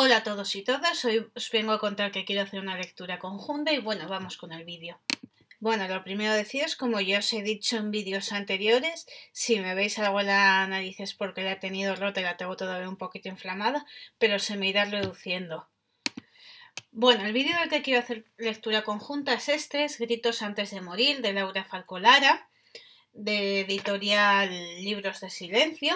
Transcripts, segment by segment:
Hola a todos y todas, hoy os vengo a contar que quiero hacer una lectura conjunta y bueno, vamos con el vídeo. Bueno, lo primero es, como ya os he dicho en vídeos anteriores, si me veis algo en la nariz es porque la he tenido rota y la tengo todavía un poquito inflamada, pero se me irá reduciendo. Bueno, el vídeo del que quiero hacer lectura conjunta es este, Gritos antes de morir, de Laura Falcolara, de editorial Libros de Silencio.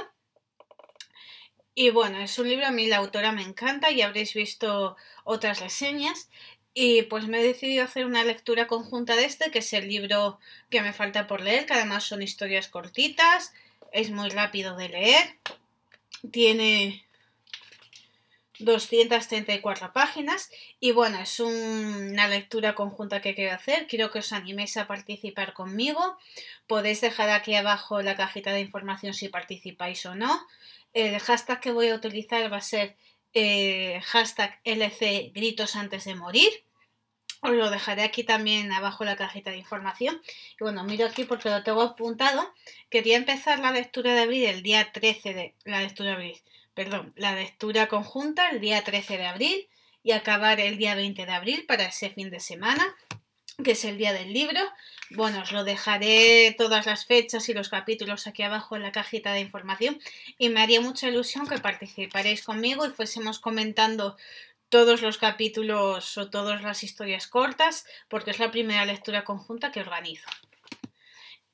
Y bueno, es un libro, a mí la autora me encanta y habréis visto otras reseñas. Y pues me he decidido hacer una lectura conjunta de este, que es el libro que me falta por leer, que además son historias cortitas, es muy rápido de leer, tiene 234 páginas y bueno, es una lectura conjunta que quiero hacer, quiero que os animéis a participar conmigo, podéis dejar aquí abajo la cajita de información si participáis o no, el hashtag que voy a utilizar va a ser eh, hashtag LC gritos antes de morir, os lo dejaré aquí también abajo en la cajita de información. Y bueno, miro aquí porque lo tengo apuntado. Quería empezar la lectura de abril el día 13 de la lectura de abril perdón, la lectura conjunta el día 13 de abril y acabar el día 20 de abril para ese fin de semana, que es el día del libro. Bueno, os lo dejaré todas las fechas y los capítulos aquí abajo en la cajita de información y me haría mucha ilusión que participaréis conmigo y fuésemos comentando todos los capítulos o todas las historias cortas, porque es la primera lectura conjunta que organizo.